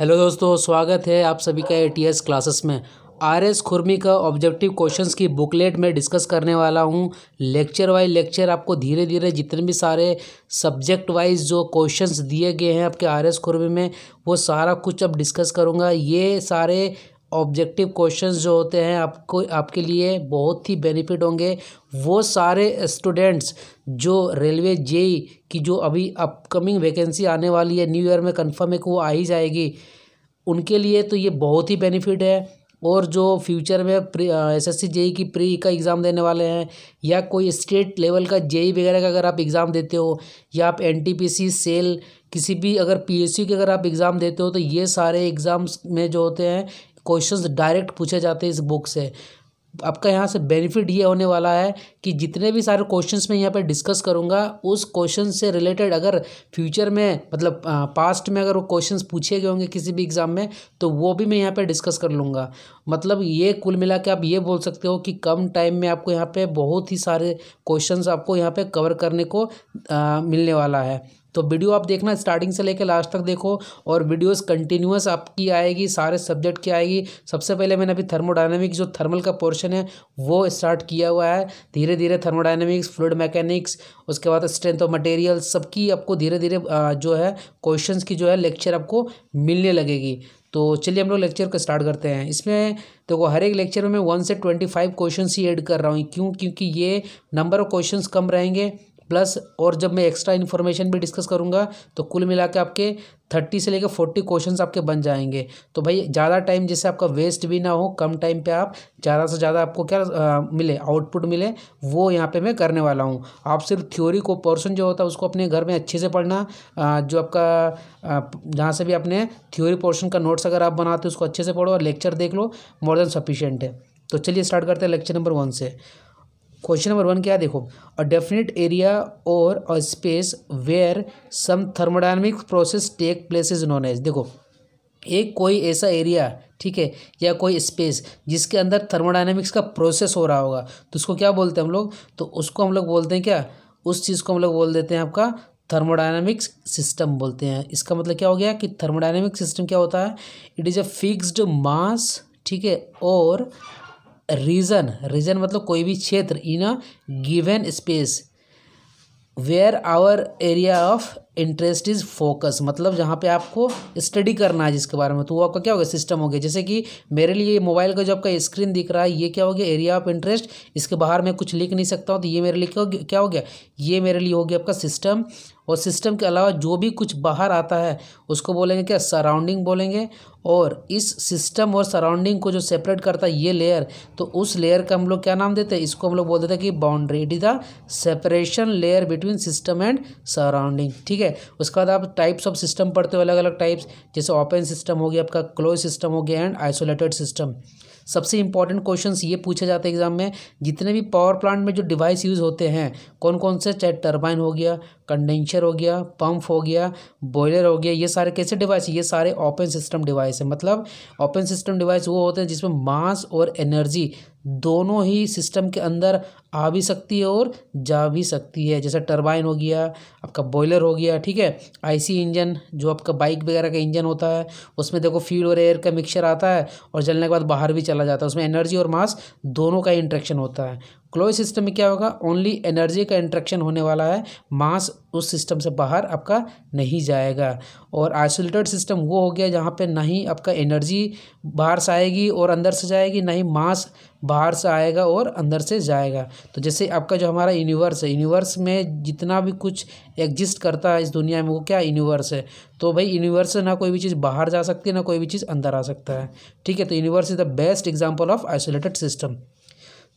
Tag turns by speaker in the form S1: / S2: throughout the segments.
S1: hello दोस्तों स्वागत है आप सभी का एटीएस क्लासेस में आर एस खुरमी का ऑब्जेक्टिव क्वेश्चंस की बुकलेट में डिस्कस करने वाला हूँ लेक्चर वाइज लेक्चर आपको धीरे धीरे जितने भी सारे सब्जेक्ट वाइज जो क्वेश्चंस दिए गए हैं आपके आर एस खुर्मी में वो सारा कुछ अब डिस्कस करूँगा ये सारे ऑब्जेक्टिव क्वेश्चंस जो होते हैं आपको आपके लिए बहुत ही बेनिफिट होंगे वो सारे स्टूडेंट्स जो रेलवे जेई e की जो अभी अपकमिंग वैकेंसी आने वाली है न्यू ईयर में कंफर्म है कि वो आ ही जाएगी उनके लिए तो ये बहुत ही बेनिफिट है और जो फ्यूचर में एस एस सी जेई की प्री का एग्ज़ाम देने वाले हैं या कोई स्टेट लेवल का जेई e वगैरह का अगर आप एग्ज़ाम देते हो या आप N T P C cell किसी भी अगर पी एस सी के अगर आप एग्ज़ाम देते हो तो ये सारे एग्ज़ाम्स में जो होते हैं क्वेश्चंस डायरेक्ट पूछे जाते हैं इस बुक से आपका यहाँ से बेनिफिट ये होने वाला है कि जितने भी सारे क्वेश्चंस मैं यहाँ पर डिस्कस करूँगा उस क्वेश्चन से रिलेटेड अगर फ्यूचर में मतलब पास्ट में अगर वो क्वेश्चन पूछे गए होंगे किसी भी एग्ज़ाम में तो वो भी मैं यहाँ पर डिस्कस कर लूँगा मतलब ये कुल मिला के आप ये बोल सकते हो कि कम टाइम में आपको यहाँ पर बहुत ही सारे क्वेश्चन आपको यहाँ पर कवर करने को आ, मिलने वाला है तो वीडियो आप देखना स्टार्टिंग से लेकर लास्ट तक देखो और वीडियोस कंटिन्यूस आपकी आएगी सारे सब्जेक्ट की आएगी सबसे पहले मैंने अभी थर्मोडाइनमिक जो थर्मल का पोर्शन है वो स्टार्ट किया हुआ है धीरे धीरे धीरे थर्मोडाइनमिक्स फ्लूड मैकेनिक्स उसके बाद स्ट्रेंथ ऑफ मटेरियल सबकी आपको धीरे धीरे जो है क्वेश्चंस की जो है लेक्चर आपको मिलने लगेगी तो चलिए हम लोग लेक्चर को स्टार्ट करते हैं इसमें देखो तो हर एक लेक्चर में मैं वन से ट्वेंटी फाइव क्वेश्चन ही ऐड कर रहा हूँ क्यों क्योंकि ये नंबर ऑफ क्वेश्चन कम रहेंगे प्लस और जब मैं एक्स्ट्रा इन्फॉर्मेशन भी डिस्कस करूँगा तो कुल मिला के आपके थर्टी से लेकर फोर्टी क्वेश्चन आपके बन जाएंगे तो भाई ज़्यादा टाइम जैसे आपका वेस्ट भी ना हो कम टाइम पे आप ज़्यादा से ज़्यादा आपको क्या आ, मिले आउटपुट मिले वो यहाँ पे मैं करने वाला हूँ आप सिर्फ थ्योरी को पोर्सन जो होता है उसको अपने घर में अच्छे से पढ़ना आ, जो आपका जहाँ से भी आपने थ्योरी पोर्सन का नोट्स अगर आप बनाते हो उसको अच्छे से पढ़ो और लेक्चर देख लो मोर देन सफिशियंट है तो चलिए स्टार्ट करते हैं लेक्चर नंबर वन से क्वेश्चन नंबर वन क्या देखो अ डेफिनेट एरिया और a space where some thermodynamic process take place is known as देखो एक कोई ऐसा एरिया ठीक है या कोई स्पेस जिसके अंदर थर्मोडाइनमिक्स का प्रोसेस हो रहा होगा तो उसको क्या बोलते हैं हम लोग तो उसको हम लोग बोलते हैं क्या उस चीज़ को हम लोग बोल देते हैं आपका थर्मोडाइनमिक्स सिस्टम बोलते हैं इसका मतलब क्या हो गया कि थर्मोडाइनमिक सिस्टम क्या होता है it is a fixed mass ठीक है और रीजन रीजन मतलब कोई भी क्षेत्र in a given space where our area of interest is focus मतलब जहाँ पे आपको स्टडी करना है जिसके बारे में तो वो आपका क्या होगा सिस्टम हो गया जैसे कि मेरे लिए मोबाइल का जो आपका स्क्रीन दिख रहा है ये क्या हो गया एरिया ऑफ इंटरेस्ट इसके बाहर मैं कुछ लिख नहीं सकता हूँ तो ये मेरे लिए क्या हो गया ये मेरे लिए हो गया आपका सिस्टम और सिस्टम के अलावा जो भी कुछ बाहर आता है उसको बोलेंगे क्या सराउंडिंग बोलेंगे और इस सिस्टम और सराउंडिंग को जो सेपरेट करता है ये लेयर तो उस लेयर का हम लोग क्या नाम देते हैं इसको हम लोग बोल देते हैं कि boundary it is the separation layer between system and surrounding ठीक है ठीक है उसके बाद आप टाइप्स ऑफ सिस्टम पढ़ते हो अलग अलग टाइप्स जैसे ओपन सिस्टम हो गया आपका क्लोज सिस्टम हो गया एंड आइसोलेटेड सिस्टम सबसे इंपॉर्टेंट क्वेश्चन ये पूछे जाते हैं एग्जाम में जितने भी पावर प्लांट में जो डिवाइस यूज़ होते हैं कौन कौन से चाहे टर्बाइन हो गया कंडेंशर हो गया पंप हो गया बॉयलर हो गया ये सारे कैसे डिवाइस ये सारे ओपन सिस्टम डिवाइस है मतलब ओपन सिस्टम डिवाइस वो होते हैं जिसमें मास और एनर्जी दोनों ही सिस्टम के अंदर आ भी सकती है और जा भी सकती है जैसे टरबाइन हो गया आपका बॉयलर हो गया ठीक है आईसी इंजन जो आपका बाइक वगैरह का इंजन होता है उसमें देखो फ्यूल और एयर का मिक्सचर आता है और जलने के बाद बाहर भी चला जाता है उसमें एनर्जी और मास दोनों का इंट्रैक्शन होता है क्लोज सिस्टम में क्या होगा ओनली एनर्जी का इंट्रैक्शन होने वाला है मास उस सिस्टम से बाहर आपका नहीं जाएगा और आइसोलेटेड सिस्टम वो हो गया जहाँ पे ना ही आपका एनर्जी बाहर से आएगी और अंदर से जाएगी ना ही मास बाहर से आएगा और अंदर से जाएगा तो जैसे आपका जो हमारा यूनिवर्स है यूनिवर्स में जितना भी कुछ एग्जिस्ट करता है इस दुनिया में वो क्या यूनिवर्स है तो भाई यूनिवर्स से ना कोई भी चीज़ बाहर जा सकती है ना कोई भी चीज़ अंदर आ सकता है ठीक है तो universe is the best example of isolated system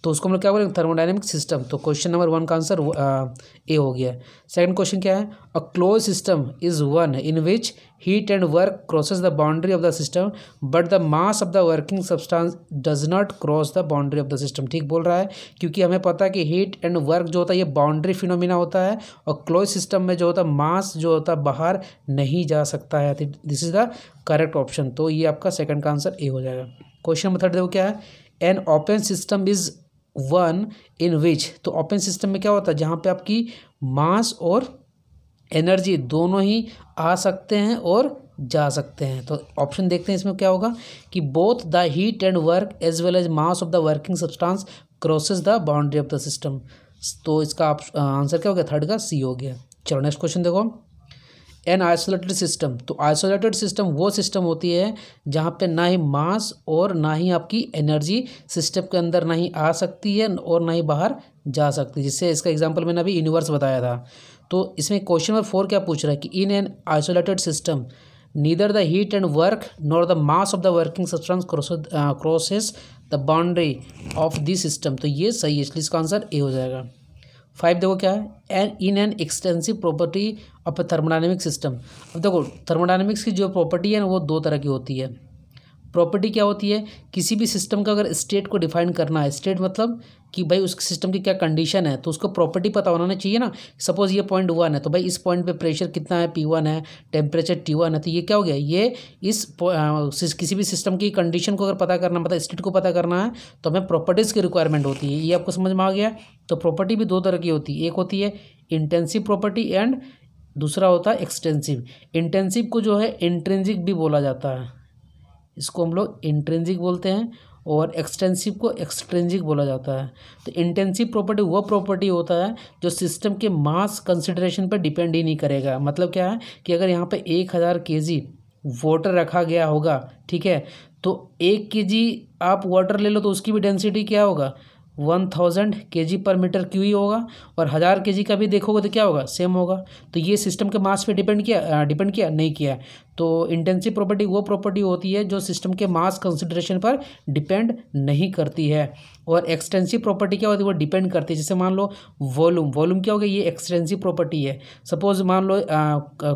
S1: तो उसको हम लोग क्या बोलेंगे थर्मोडाइनमिक सिस्टम तो क्वेश्चन नंबर वन का आंसर ए uh, हो गया सेकंड क्वेश्चन क्या है a close system is one in which heat and work crosses the boundary of the system but the mass of the working substance does not cross the boundary of the system ठीक बोल रहा है क्योंकि हमें पता है कि heat and work जो होता है ये बाउंड्री फिनोमिना होता है और क्लोज सिस्टम में जो होता है मास जो होता है बाहर नहीं जा सकता है this is the correct option तो ये आपका सेकेंड का आंसर ए हो जाएगा क्वेश्चन नंबर थर्ड देखो क्या है an open system is one in which तो ओपन सिस्टम में क्या होता है जहाँ पे आपकी मास और एनर्जी दोनों ही आ सकते हैं और जा सकते हैं तो ऑप्शन देखते हैं इसमें क्या होगा कि both the heat and work as well as mass of the working substance crosses the boundary of the system तो इसका आंसर क्या हो गया थर्ड का सी हो गया चलो नेक्स्ट क्वेश्चन देखो एन आइसोलेटेड सिस्टम तो आइसोलेटेड सिस्टम वो सिस्टम होती है जहाँ पे ना ही मास और ना ही आपकी एनर्जी सिस्टम के अंदर ना ही आ सकती है और ना ही बाहर जा सकती है जिससे इसका एग्जाम्पल मैंने अभी यूनिवर्स बताया था तो इसमें क्वेश्चन नंबर फोर क्या पूछ रहा है कि in an isolated system neither the heat and work nor the mass of the working system crosses the boundary of this system तो ये सही है इसलिए इसका आंसर ए हो जाएगा फाइव देखो क्या है an in an extensive property of a thermodynamic system अब देखो थर्मोडाइनमिक्स की जो प्रॉपर्टी है ना वो दो तरह की होती है प्रॉपर्टी क्या होती है किसी भी सिस्टम का अगर स्टेट को डिफाइन करना है स्टेट मतलब कि भाई उस सिस्टम की क्या कंडीशन है तो उसको प्रॉपर्टी पता होना चाहिए ना सपोज ये पॉइंट वन है तो भाई इस पॉइंट पे प्रेशर कितना है पी वन है टेम्परेचर टी वन है तो ये क्या हो गया ये इस किसी भी सिस्टम की कंडीशन को अगर पता करना मतलब स्टेट को पता करना है तो हमें प्रॉपर्टीज़ की रिक्वायरमेंट होती है ये आपको समझ में आ गया तो प्रॉपर्टी भी दो तरह की होती है एक होती है इंटेंसिव प्रॉपर्टी एंड दूसरा होता है एक्सटेंसिव इंटेंसिव को जो है इंट्रेंसिक भी बोला जाता है इसको हम लोग इंट्रेंसिक बोलते हैं और एक्सटेंसिव को एक्सट्रेंजिक बोला जाता है तो इंटेंसिव प्रॉपर्टी वह प्रॉपर्टी होता है जो सिस्टम के मास कंसिडरेशन पर डिपेंड ही नहीं करेगा मतलब क्या है कि अगर यहाँ पर एक हज़ार के जी वाटर रखा गया होगा ठीक है तो एक के जी आप वाटर ले लो तो उसकी भी डेंसिटी क्या होगा वन थाउजेंड के जी पर मीटर क्यू ही होगा और हज़ार के जी का भी देखोगे तो क्या होगा सेम होगा तो ये सिस्टम के मास पे डिपेंड किया डिपेंड किया नहीं किया तो इंटेंसिव प्रॉपर्टी वो प्रॉपर्टी होती है जो सिस्टम के मास कंसिडरेशन पर डिपेंड नहीं करती है और एक्सटेंसिव प्रॉपर्टी क्या होती है वो डिपेंड करती है जैसे मान लो वॉल्यूम वॉल्यूम क्या हो गया ये एक्सटेंसिव प्रॉपर्टी है सपोज मान लो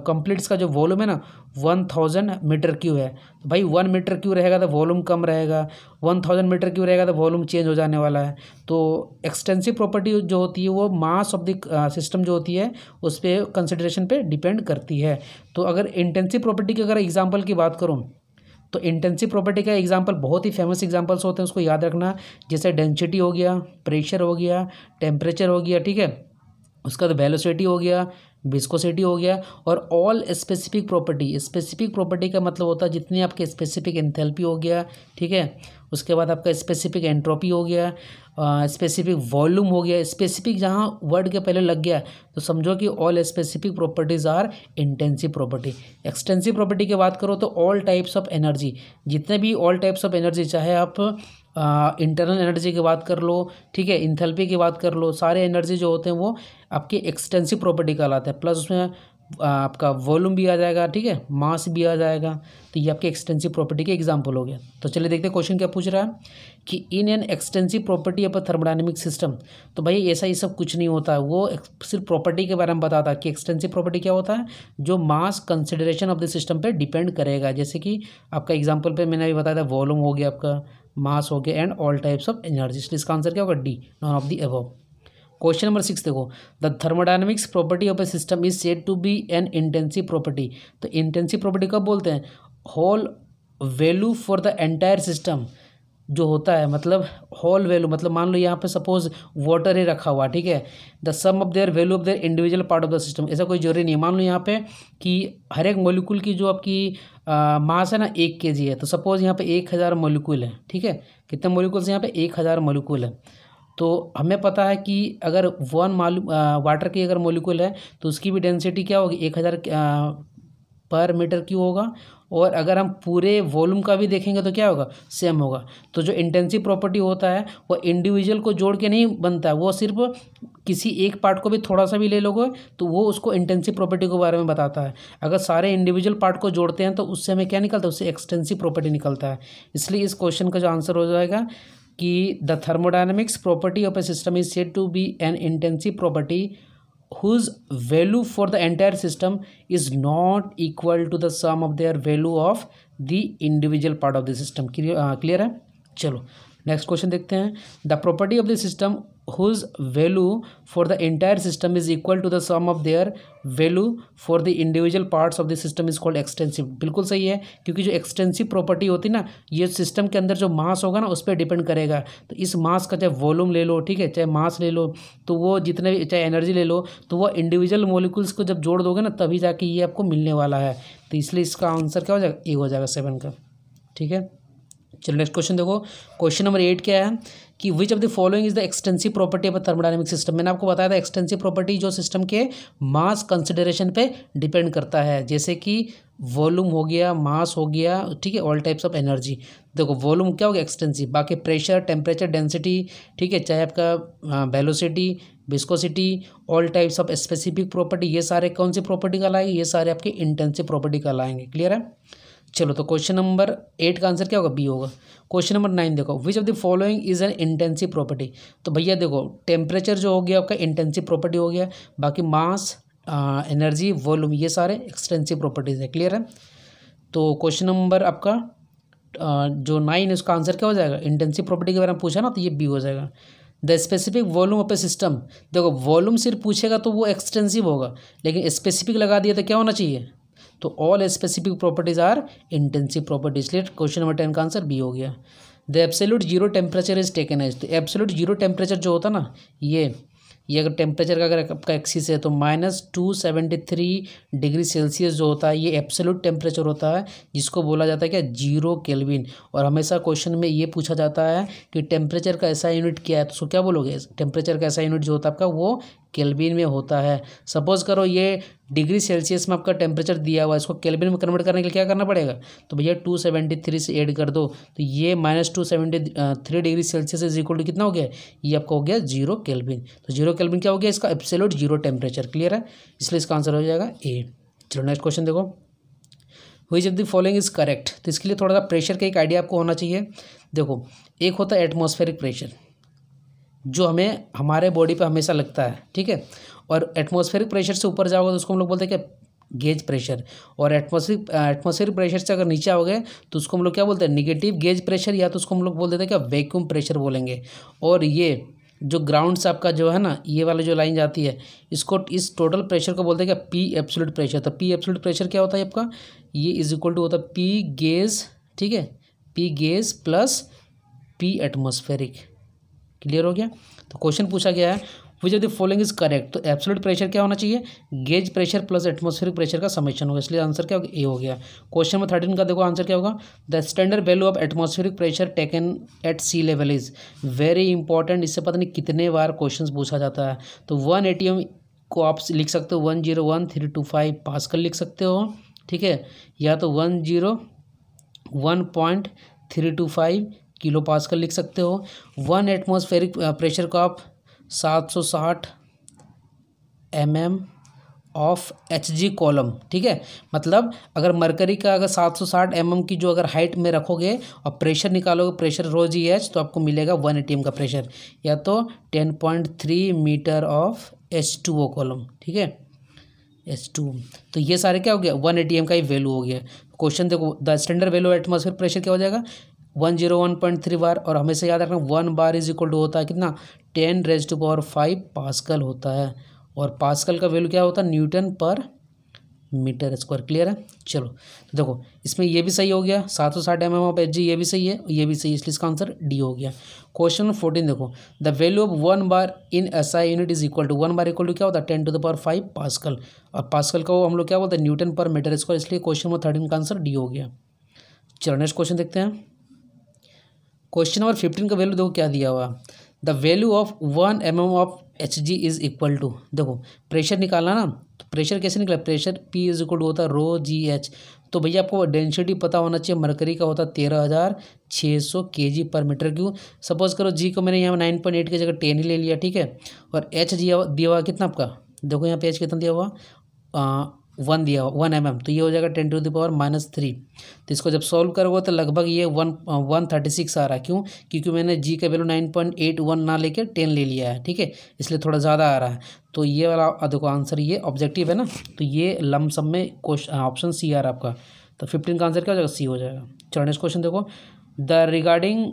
S1: कंप्लीट्स का जो वॉल्यूम है ना वन थाउजेंड मीटर क्यू है तो भाई वन मीटर क्यू रहेगा तो वॉल्यूम कम रहेगा वन थाउजेंड मीटर क्यू रहेगा तो वॉल्यूम चेंज हो जाने वाला है तो एक्सटेंसिव प्रॉपर्टी जो होती है वो मास ऑफ द सिस्टम जो होती है उस पर कंसिडरेशन पर डिपेंड करती है तो अगर इंटेंसिव प्रॉपर्टी प्रॉपर्टी की अगर एग्जाम्पल की बात करूँ तो इंटेंसिव प्रॉपर्टी का एग्जाम्पल बहुत ही फेमस एग्जाम्पल्स होते हैं उसको याद रखना जैसे डेंसिटी हो गया प्रेशर हो गया टेम्परेचर हो गया ठीक है उसका तो वेलोसिटी हो गया विस्कोसिटी हो गया और all specific property specific property का मतलब होता है जितनी आपके स्पेसिफिक एंथेल्पी हो गया ठीक है उसके बाद आपका स्पेसिफिक एंट्रोपी हो गया स्पेसिफिक वॉल्यूम हो गया स्पेसिफिक जहाँ वर्ड के पहले लग गया तो समझो कि all specific properties are intensive property extensive property की बात करो तो ऑल टाइप्स ऑफ एनर्जी जितने भी ऑल टाइप्स ऑफ एनर्जी चाहे आप इंटरनल एनर्जी की बात कर लो ठीक है इंथेल्पी की बात कर लो सारे एनर्जी जो होते हैं वो आपकी एक्सटेंसिव प्रॉपर्टी कहलाते हैं प्लस उसमें आपका वॉल्यूम भी आ जाएगा ठीक है मास भी आ जाएगा तो ये आपके एक्सटेंसिव प्रॉपर्टी के एग्जाम्पल हो गया तो चलिए देखते हैं क्वेश्चन क्या पूछ रहा है कि in an extensive property of thermodynamic system तो भाई ऐसा ये सब कुछ नहीं होता है वो सिर्फ प्रॉपर्टी के बारे में बताता है कि एक्सटेंसिव प्रॉपर्टी क्या होता है जो mass consideration of the system पर डिपेंड करेगा जैसे कि आपका एग्जाम्पल पर मैंने अभी बताया था वॉल्यूम हो गया आपका मास हो गया and all types of energy इसका आंसर क्या होगा D none of the above question number six देखो the thermodynamics property of a system is said to be an intensive property तो इंटेंसिव प्रॉपर्टी कब बोलते हैं whole value for the entire system जो होता है मतलब होल वैल्यू मतलब मान लो यहाँ पे सपोज वाटर ही रखा हुआ ठीक है the sum of their value of their individual part of the system ऐसा कोई जरूरी नहीं है मान लो यहाँ पे कि हर एक मोलिकुल की जो आपकी मास है ना एक के जी है तो सपोज यहाँ पे एक हज़ार मोलिकुल है ठीक है कितने मोलिकुल्स यहाँ पे एक हज़ार मोलिकुल है तो हमें पता है कि अगर वन मालू वाटर की अगर मोलिकुल है तो उसकी भी डेंसिटी क्या होगी एक हज़ार पर मीटर क्यू होगा और अगर हम पूरे वॉल्यूम का भी देखेंगे तो क्या होगा सेम होगा तो जो इंटेंसिव प्रॉपर्टी होता है वो इंडिविजुअल को जोड़ के नहीं बनता है वो सिर्फ किसी एक पार्ट को भी थोड़ा सा भी ले लोगे तो वो उसको इंटेंसिव प्रॉपर्टी के बारे में बताता है अगर सारे इंडिविजुअल पार्ट को जोड़ते हैं तो उससे हमें क्या निकलता है उससे एक्सटेंसिव प्रॉपर्टी निकलता है इसलिए इस क्वेश्चन का जो आंसर हो जाएगा कि the thermodynamics property of a system is said to be an intensive property whose value for the entire system is not equal to the sum of their value of the individual part of the system clear है चलो next question देखते हैं the property of the system whose value for the entire system is equal to the sum of their value for the individual parts of the system is called extensive बिल्कुल सही है क्योंकि जो extensive property होती है ना ये system के अंदर जो मास होगा ना उस पर डिपेंड करेगा तो इस मास का चाहे वॉल्यूम ले लो ठीक है चाहे मास ले लो तो वो जितने भी चाहे एनर्जी ले लो तो वो इंडिविजुअल मोलिकुल्स को जब जोड़ दोगे ना तभी जाके ये आपको मिलने वाला है तो इसलिए इसका आंसर क्या हो जाएगा ए हो जाएगा सेवन का ठीक है चलो नेक्स्ट क्वेश्चन देखो क्वेश्चन नंबर एट क्या है कि which of the following is the extensive property of a thermodynamic system मैंने आपको बताया था एक्सटेंसिव प्रॉपर्टी जो सिस्टम के मास कंसिडरेशन पे डिपेंड करता है जैसे कि वॉल्यूम हो गया मास हो गया ठीक है ऑल टाइप्स ऑफ एनर्जी देखो वॉल्यूम क्या हो गया एक्सटेंसिव बाकी प्रेशर टेम्परेचर डेंसिटी ठीक है चाहे आपका velocity viscosity all types of specific property ये सारे कौन सी प्रॉपर्टी का लाएंगे ये सारे आपके इंटेंसिव प्रॉपर्टी का लाएंगे क्लियर है चलो तो क्वेश्चन नंबर एट का आंसर क्या होगा बी होगा क्वेश्चन नंबर नाइन देखो which of the following is an intensive property तो भैया देखो टेम्परेचर जो हो गया आपका इंटेंसिव प्रॉपर्टी हो गया बाकी मास एनर्जी वॉल्यूम ये सारे एक्सटेंसिव प्रॉपर्टीज है क्लियर है तो क्वेश्चन नंबर आपका जो नाइन है उसका आंसर क्या हो जाएगा इंटेंसिव प्रॉपर्टी के बारे में पूछा ना तो ये बी हो जाएगा the specific volume of a system देखो वॉल्यूम सिर्फ पूछेगा तो वो एक्सटेंसिव होगा लेकिन स्पेसिफिक लगा दिया तो क्या होना चाहिए तो all specific properties are intensive property इसलिए क्वेश्चन नंबर टेन का आंसर बी हो गया the absolute zero temperature is taken as तो एब्सोल्यूट जीरो टेम्परेचर जो होता ना ये ये अगर टेम्परेचर का अगर आपका एक्सिस है तो minus two seventy three degree Celsius जो होता है ये एब्सोल्यूट टेम्परेचर होता है जिसको बोला जाता है क्या जीरो केल्विन और हमेशा क्वेश्चन में ये पूछा जाता है कि टेम्परेचर का ऐसा यूनिट क्या है तो उसको क्या बोलोगे टेम्परेचर का ऐसा यूनिट जो होता है आपका वो केल्विन में होता है सपोज करो ये डिग्री सेल्सियस में आपका टेम्परेचर दिया हुआ है इसको केल्विन में कन्वर्ट करने के लिए क्या करना पड़ेगा तो भैया टू सेवेंटी थ्री से ऐड कर दो तो ये minus two seventy three degree Celsius is equal to कितना हो गया ये आपका हो गया जीरो केल्विन तो जीरो केल्विन क्या हो गया इसका एप्सोलूट जीरो टेम्परेचर क्लियर है इसलिए इसका आंसर हो जाएगा ए चलो नेक्स्ट क्वेश्चन देखो हुई जब द फॉलोइंग इज करेक्ट तो इसके लिए थोड़ा सा प्रेशर का एक आइडिया आपको होना चाहिए देखो एक होता है एटमोस्फेरिक प्रेशर जो हमें हमारे बॉडी पे हमेशा लगता है ठीक है और एटमॉस्फेरिक प्रेशर से ऊपर जाओगे तो उसको हम लोग बोलते हैं कि गेज प्रेशर और एटमॉस्फेरिक एटमॉस्फेरिक प्रेशर से अगर नीचे आओगे तो उसको हम लोग क्या बोलते हैं निगेटिव गेज प्रेशर या तो उसको हम लोग बोल देते हैं क्या वैक्यूम प्रेशर बोलेंगे और ये जो ग्राउंड से आपका जो है ना ये वाला जो लाइन जाती है इसको इस टोटल प्रेशर को बोलते हैं क्या पी एब्सोल्यूट प्रेशर तो पी एब्सोल्यूट प्रेशर क्या होता है आपका ये इज इक्वल टू होता है पी गेज ठीक है P gauge plus P atmospheric clear हो गया तो क्वेश्चन पूछा गया है which of the following is correct तो एब्सोल्यूट प्रेशर क्या होना चाहिए gauge pressure plus atmospheric pressure का समेशन होगा इसलिए आंसर क्या होगा ए हो गया क्वेश्चन नंबर थर्टीन का देखो आंसर क्या होगा the standard value of atmospheric pressure taken at sea level is very important इससे पता नहीं कितने बार क्वेश्चन पूछा जाता है तो वन ए को आप लिख सकते हो one zero one three two five pascal लिख सकते हो ठीक है या तो one zero one point three two five kilo pascal लिख सकते हो वन एटमोसफेरिक प्रेशर का आप सात सौ साठ M M of H G column ठीक है मतलब अगर मरकरी का अगर सात सौ साठ एम एम की जो अगर हाइट में रखोगे और प्रेशर निकालोगे प्रेशर रोज ही एच तो आपको मिलेगा वन ए का प्रेशर या तो ten point three meter of H two O column ठीक है एच टू तो ये सारे क्या हो गया वन ए का ही वैल्यू हो गया क्वेश्चन देखो the standard value atmosphere pressure क्या हो जाएगा one zero one point three bar और हमेशा याद रखना one bar is equal to होता है कितना ten raise to power five pascal होता है और पास्कल का वैल्यू क्या होता है Newton per meter square clear है चलो तो देखो इसमें ये भी सही हो गया सात सौ साठ M M of H G ये भी सही है ये भी सही है इसलिए इसका आंसर डी हो गया क्वेश्चन नंबर फोर्टीन देखो the value of one bar in S I unit is equal to one bar equal to क्या होता है ten to the power five pascal और पास्कल का वो हम लोग क्या बोलते हैं न्यूटन पर मीटर स्क्वायर इसलिए क्वेश्चन नंबर थर्टीन का आंसर डी हो गया चलो नेक्स्ट क्वेश्चन देखते हैं क्वेश्चन नंबर फिफ्टीन का वैल्यू देखो क्या दिया हुआ the value of one M M of H G is equal to देखो प्रेशर निकालना ना तो प्रेशर कैसे निकला pressure P is equal to होता है रो जी एच तो भैया आपको डेंसिटी पता होना चाहिए मरकरी का होता है तेरह हज़ार छः सौ के जी पर मीटर क्यों सपोज करो जी को मैंने यहाँ नाइन पॉइंट एट की जगह टेन ही ले लिया ठीक है और एच दिया हुआ कितना आपका देखो यहाँ पे एच कितना दिया हुआ वन दिया हुआ वन एम एम तो ये हो जाएगा ten to the power minus three तो इसको जब सॉल्व करोगे तो लगभग ये वन वन थर्टी सिक्स आ रहा है क्यों क्योंकि मैंने जी का value nine point eight one ना लेके टेन ले लिया है ठीक है इसलिए थोड़ा ज़्यादा आ रहा है तो ये वाला देखो आंसर ये ऑब्जेक्टिव है ना तो ये लम सम में क्वेश्चन ऑप्शन सी आ रहा है आपका तो फिफ्टीन का आंसर क्या हो जाएगा सी हो जाएगा चलो नेक्स्ट क्वेश्चन देखो the regarding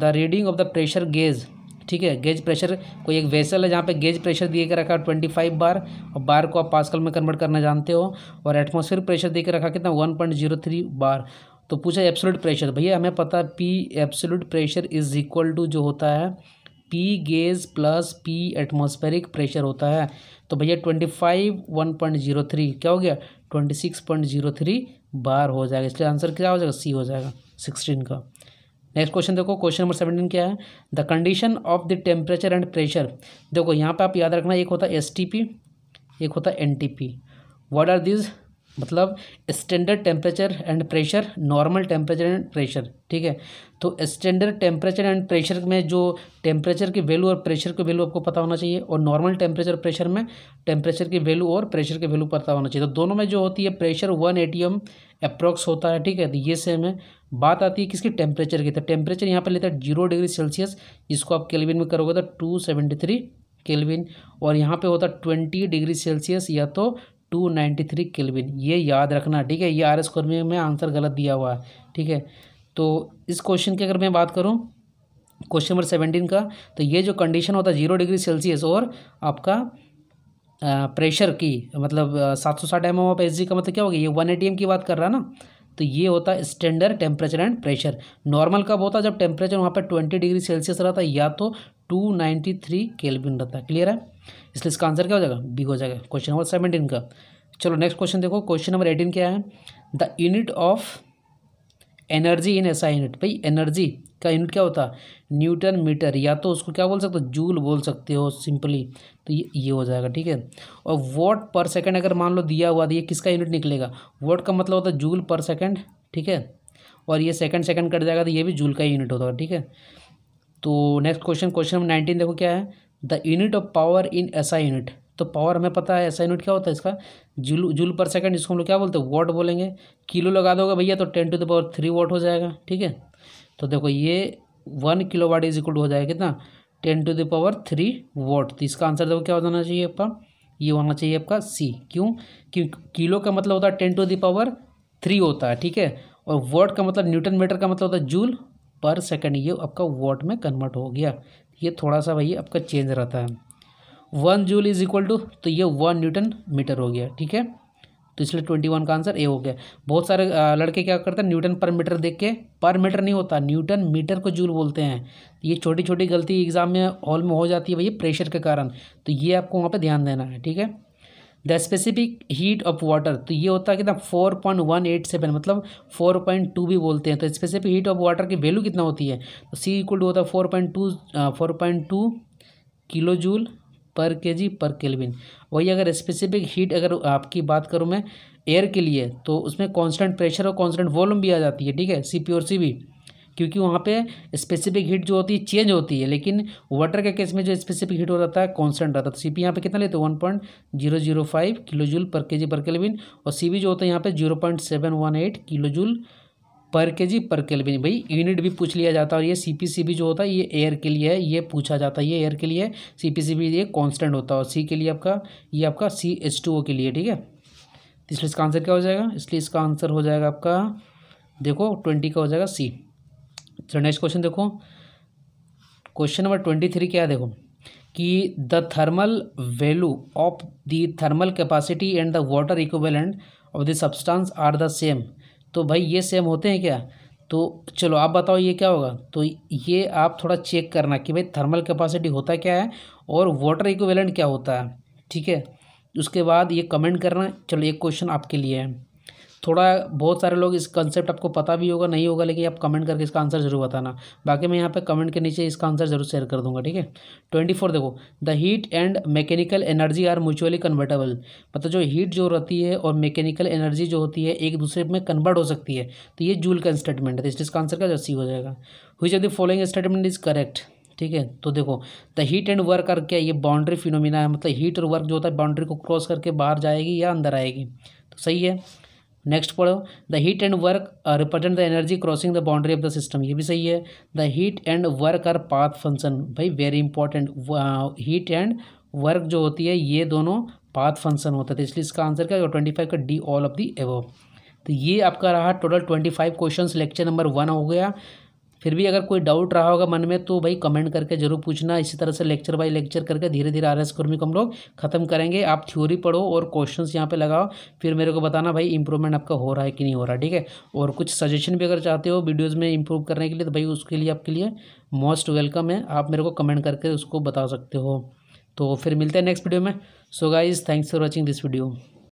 S1: the reading of the pressure gauge ठीक है गेज प्रेशर कोई एक वेसल है जहाँ पे गेज प्रेशर दिए के रखा है ट्वेंटी फाइव बार और बार को आप पास्कल में कन्वर्ट करना जानते हो और एटमोसफेयर प्रेशर दे के रखा कितना one point zero three bar तो पूछा एब्सोल्यूट प्रेशर भैया हमें पता है P absolute pressure is equal to जो होता है P gauge plus P atmospheric pressure होता है तो भैया twenty five one point zero three क्या हो गया twenty six point zero three bar हो जाएगा इसलिए आंसर क्या हो जाएगा सी हो जाएगा सिक्सटीन का नेक्स्ट क्वेश्चन देखो क्वेश्चन नंबर सेवेंटीन क्या है the condition of the temperature and pressure देखो यहाँ पे आप याद रखना एक होता है एस एक होता है N T P what are these मतलब standard temperature and pressure normal temperature and pressure ठीक है तो स्टैंडर्ड टेम्परेचर एंड प्रेशर में जो टेम्परेचर की वैल्यू और प्रेशर की वैल्यू आपको पता होना चाहिए और नॉर्मल टेम्परेचर प्रेशर में टेम्परेचर की वैल्यू और प्रेशर की वैल्यू पता होना चाहिए तो दोनों में जो होती है pressure one A T approx होता है ठीक है तो ये सेम है बात आती है किसकी टेम्परेचर की तो टेम्परेचर यहाँ पर लेता है जीरो डिग्री सेल्सियस जिसको आप केलविन में करोगे तो टू सेवेंटी थ्री केल्विन और यहाँ पे होता है ट्वेंटी डिग्री सेल्सियस या तो टू नाइन्टी थ्री केल्विन ये याद रखना ठीक है ये आर एस में, में आंसर गलत दिया हुआ है ठीक है तो इस क्वेश्चन की अगर मैं बात करूँ क्वेश्चन नंबर सेवेंटीन का तो ये जो कंडीशन होता है जीरो डिग्री सेल्सियस और आपका प्रेशर की मतलब सात सौ साठ एम एम एस जी का मतलब क्या होगा ये वन एटी एम की बात कर रहा है ना तो ये होता है standard temperature and pressure normal कब होता है जब टेम्परेचर वहाँ पर ट्वेंटी डिग्री सेल्सियस रहता है या तो टू नाइन्टी थ्री केल्विन रहता है क्लियर है इसलिए इसका आंसर क्या हो जाएगा बी हो जाएगा क्वेश्चन नंबर सेवनटीन का चलो नेक्स्ट क्वेश्चन देखो क्वेश्चन नंबर एटीन क्या है the unit of energy in SI unit भाई एनर्जी का यूनिट क्या होता है न्यूटन मीटर या तो उसको क्या बोल सकते हो जूल बोल सकते हो सिंपली तो ये ये हो जाएगा ठीक है और वोट पर सेकंड अगर मान लो दिया हुआ तो ये किसका यूनिट निकलेगा वोट का मतलब होता है जूल पर सेकंड ठीक है और ये सेकंड सेकंड कट जाएगा तो ये भी जूल का यूनिट होता है ठीक है तो next question question number nineteen देखो क्या है the unit of power in SI unit तो पावर हमें पता है ऐसा यूनिट क्या होता है इसका जूल जूल पर सेकंड इसको हम लोग क्या बोलते हैं वॉट बोलेंगे किलो लगा दोगे भैया तो ten to the power three watt हो जाएगा ठीक है तो देखो ये one kilo watt is equal हो जाएगा कितना ten to the power three watt तो इसका आंसर देखो क्या हो जाना चाहिए आपका ये होना चाहिए आपका सी क्यों क्योंकि किलो का मतलब होता है ten to the power three होता है ठीक है और वॉट का मतलब न्यूटन मीटर का मतलब होता है जूल पर सेकंड ये आपका वॉट में कन्वर्ट हो गया ये थोड़ा सा भाई आपका चेंज रहता है one joule is equal to तो ये वन न्यूटन मीटर हो गया ठीक है तो इसलिए ट्वेंटी वन का आंसर ए हो गया बहुत सारे लड़के क्या करते हैं न्यूटन पर मीटर देख के पर मीटर नहीं होता न्यूटन मीटर को जूल बोलते हैं ये छोटी छोटी गलती एग्जाम में हॉल में हो जाती है भैया प्रेशर के कारण तो ये आपको वहाँ पर ध्यान देना है ठीक है the specific heat of water तो ये होता है कितना four point one eight seven मतलब फोर पॉइंट टू भी बोलते हैं तो स्पेसिफिक हीट ऑफ वाटर की वैल्यू कितना होती है तो सी इक्वल टू होता है four point two four point two kilo joule per K जी पर केलविन वही अगर स्पेसिफिक हीट अगर आपकी बात करूँ मैं एयर के लिए तो उसमें कॉन्स्टेंट प्रेशर और कॉन्स्टेंट वॉल्यूम भी आ जाती है ठीक है सी पी और सी भी क्योंकि वहाँ पे स्पेसिफिक हीट जो होती है चेंज होती है लेकिन वाटर के केस में जो स्पेसिफिक हीट हो जाता है कॉन्स्टेंट रहता है तो सी पी यहाँ पर कितना लेते हैं one point zero zero five kilo joule per K जी पर केलविन और सी बी जो होता है यहाँ पे zero point seven one eight kilo joule per K जी पर केलविन भाई यूनिट भी पूछ लिया जाता है और ये सी पी सी बी जो होता है ये एयर के लिए है ये पूछा जाता है ये एयर के लिए सी पी सी बी ये कॉन्स्टेंट होता है और सी के लिए आपका ये आपका सी एच टू ओ के लिए ठीक है तो इसलिए इसका आंसर क्या हो जाएगा इसलिए इसका आंसर हो जाएगा आपका देखो ट्वेंटी का हो जाएगा सी चलो नेक्स्ट क्वेश्चन देखो क्वेश्चन नंबर ट्वेंटी थ्री क्या है देखो कि the thermal value of the thermal capacity and the water equivalent of the substance are the same तो भाई ये सेम होते हैं क्या तो चलो आप बताओ ये क्या होगा तो ये आप थोड़ा चेक करना कि भाई थर्मल कैपेसिटी होता क्या है और वाटर इक्विवेलेंट क्या होता है ठीक है उसके बाद ये कमेंट करना चलो एक क्वेश्चन आपके लिए है थोड़ा बहुत सारे लोग इस कंसेप्ट आपको पता भी होगा नहीं होगा लेकिन आप कमेंट करके इसका आंसर जरूर बताना बाकी मैं यहाँ पे कमेंट के नीचे इसका आंसर जरूर शेयर कर दूंगा ठीक है ट्वेंटी फोर देखो the heat and mechanical energy are mutually convertible मतलब जो हीट जो रहती है और मैकेनिकल एनर्जी जो होती है एक दूसरे में कन्वर्ट हो सकती है तो ये जूल का स्टेटमेंट है तो इसका आंसर का जर्सी हो जाएगा हुई जब दॉलोइंग फॉलोइंग स्टेटमेंट इज करेक्ट ठीक है तो देखो the heat and work are क्या ये बाउंड्री फिनोमिना है मतलब हीट और वर्क जो होता है बाउंड्री को क्रॉस करके बाहर जाएगी या अंदर आएगी तो सही है नेक्स्ट पढ़ो the heat and work represent the energy crossing the boundary of the system ये भी सही है the heat and work are path function भाई very important heat and work जो होती है ये दोनों पाथ फंक्शन होता है इसलिए इसका आंसर क्या ट्वेंटी फाइव का D all of the above तो ये आपका रहा total twenty five question lecture number one हो गया फिर भी अगर कोई डाउट रहा होगा मन में तो भाई कमेंट करके जरूर पूछना इसी तरह से लेक्चर बाई लेक्चर करके धीरे धीरे आर एस कुर्मी को हम लोग खत्म करेंगे आप थ्योरी पढ़ो और क्वेश्चन यहाँ पर लगाओ फिर मेरे को बताना भाई इंप्रूवमेंट आपका हो रहा है कि नहीं हो रहा ठीक है और कुछ सजेशन भी अगर चाहते हो वीडियोज़ में इंप्रूव करने के लिए तो भाई उसके लिए आपके लिए मोस्ट वेलकम है आप मेरे को कमेंट करके उसको बता सकते हो तो फिर मिलते हैं नेक्स्ट वीडियो में so guys thanks for watching this video